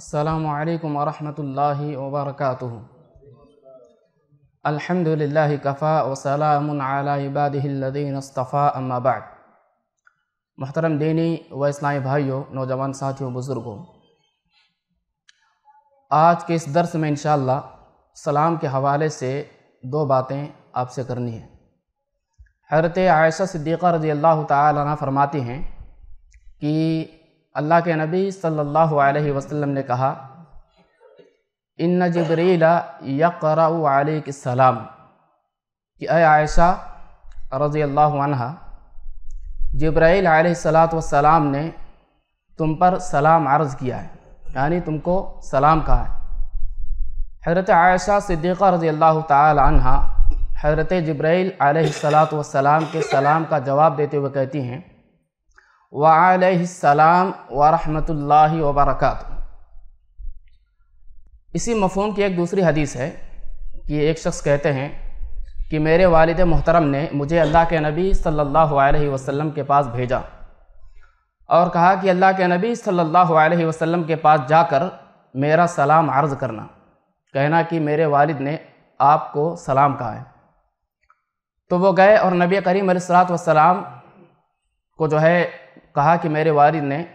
السلام عليكم ورحمة الله وبركاته الحمد لله كفى وسلام على عباده الذين اصطفى أما بعد محترم دینی و اسلامی भाइयों नौजवान साथियों बुज़ुर्गों आज के इस दर्स में इन सलाम के हवाले से दो बातें आपसे करनी है हज़रत आयशा सिद्दीक़ा रजी अल्लाह ताला फरमाती हैं कि अल्लाह के नबी सल्लल्लाहु अलैहि वसल्लम ने कहा इन जबरीला यकर सलाम कि अय आयशा रज़ी अल्लाह अनहा जब्राईल सलाम ने तुम पर सलाम अर्ज़ किया है यानी तुमको सलाम कहा है हज़रत आयशा सिद्दीक़ा रज़ी अल्लाह तहा हज़रत जब्राईल सलाम के सलाम का जवाब देते हुए कहती हैं वालाम वरहमल वबरक इसी मफहम की एक दूसरी हदीस है कि एक शख्स कहते हैं कि मेरे वालद मोहतरम ने मुझे अल्लाह के नबी सल्लल्लाहु अलैहि वसल्लम के पास भेजा और कहा कि अल्लाह के नबी सल्लल्लाहु अलैहि वसल्लम के पास जाकर मेरा सलाम अर्ज़ करना कहना कि मेरे वालिद ने आपको सलाम कहा है तो वो गए और नबी करीम वसलाम को जो है कहा कि मेरे वालिद ने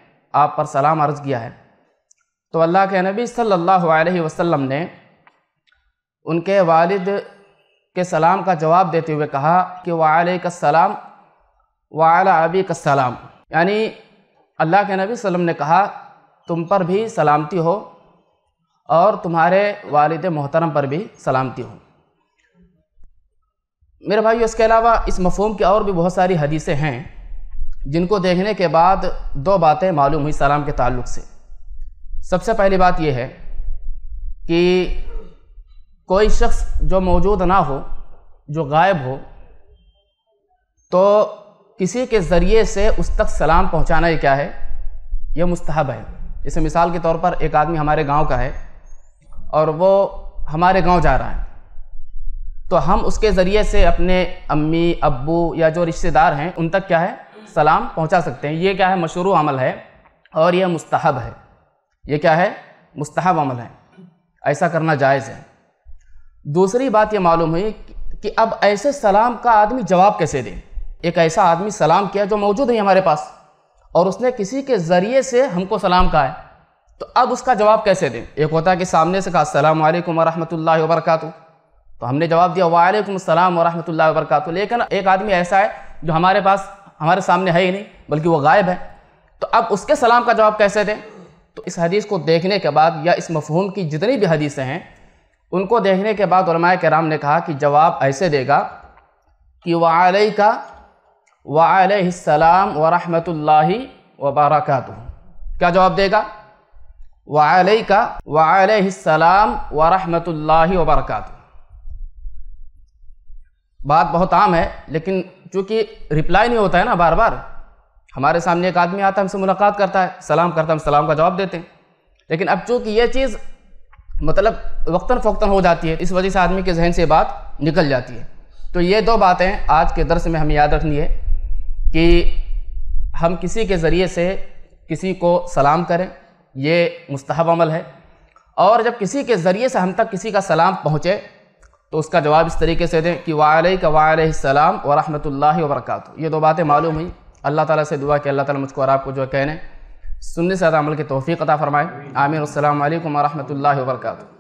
आप पर सलाम अर्ज़ किया है तो अल्लाह के नबी सल्लल्लाहु अलैहि वसल्लम ने उनके वालिद के सलाम का जवाब देते हुए कहा कि वालेकाम वाला अबी सलाम यानी अल्लाह के नबी वसल्लम ने कहा तुम पर भी सलामती हो और तुम्हारे वालद मोहतरम पर भी सलामती हो मेरे भाई इसके अलावा इस मफहम की और भी बहुत सारी हदीसें हैं जिनको देखने के बाद दो बातें मालूम हुई सलाम के ताल्लुक से सबसे पहली बात यह है कि कोई शख्स जो मौजूद ना हो जो गायब हो तो किसी के ज़रिए से उस तक सलाम पहुंचाना ये क्या है ये मुस्तहब है जैसे मिसाल के तौर पर एक आदमी हमारे गांव का है और वो हमारे गांव जा रहा है तो हम उसके ज़रिए से अपने अम्मी अब्बू या जो रिश्तेदार हैं उन तक क्या है सलाम पहुंचा सकते हैं ये क्या है मशरू अमल है और यह मुस्तहब है ये क्या है मुस्तहब अमल है ऐसा करना जायज़ है दूसरी बात यह मालूम हुई कि अब ऐसे सलाम का आदमी जवाब कैसे दे एक ऐसा आदमी सलाम किया जो मौजूद नहीं हमारे पास और उसने किसी के ज़रिए से हमको सलाम कहा है तो अब उसका जवाब कैसे दें एक होता है कि सामने से कहा अल्लाम वरहमल वरक तो हमने जवाब दिया वालेकुम सलाम वरहमल वरक लेकिन एक आदमी ऐसा है जो हमारे पास हमारे सामने है ही नहीं बल्कि वो गायब है तो अब उसके सलाम का जवाब कैसे दें तो इस हदीस को देखने के बाद या इस मफहूम की जितनी भी हदीसें हैं उनको देखने के बाद कराम ने कहा कि जवाब ऐसे देगा कि वाल का वालम वरहमतुल्लि वबरक क्या जवाब देगा वाल का वालम वरहमतुल्लि वबरक बात बहुत आम है लेकिन चूँकि रिप्लाई नहीं होता है ना बार बार हमारे सामने एक आदमी आता है हमसे मुलाकात करता है सलाम करता है हम सलाम का जवाब देते हैं लेकिन अब चूँकि यह चीज़ मतलब वक्ता फोक्ता हो जाती है इस वजह से आदमी के जहन से बात निकल जाती है तो ये दो बातें आज के दरस में हमें याद रखनी है कि हम किसी के ज़रिए से किसी को सलाम करें ये मुस्तहब अमल है और जब किसी के ज़रिए से हम तक किसी का सलाम पहुँचे तो उसका जवाब इस तरीके से दें कि वाल का वालम वरहमतुल्ला वरक ये दो बातें मालूम हुई अल्लाह ताला से दुआ कि अल्लाह ताला मुझको और आपको जो कहने सुनने से अदा अमल की तोफ़ी अता फ़रमाए आमिर अल्लाम वरहमल वर्का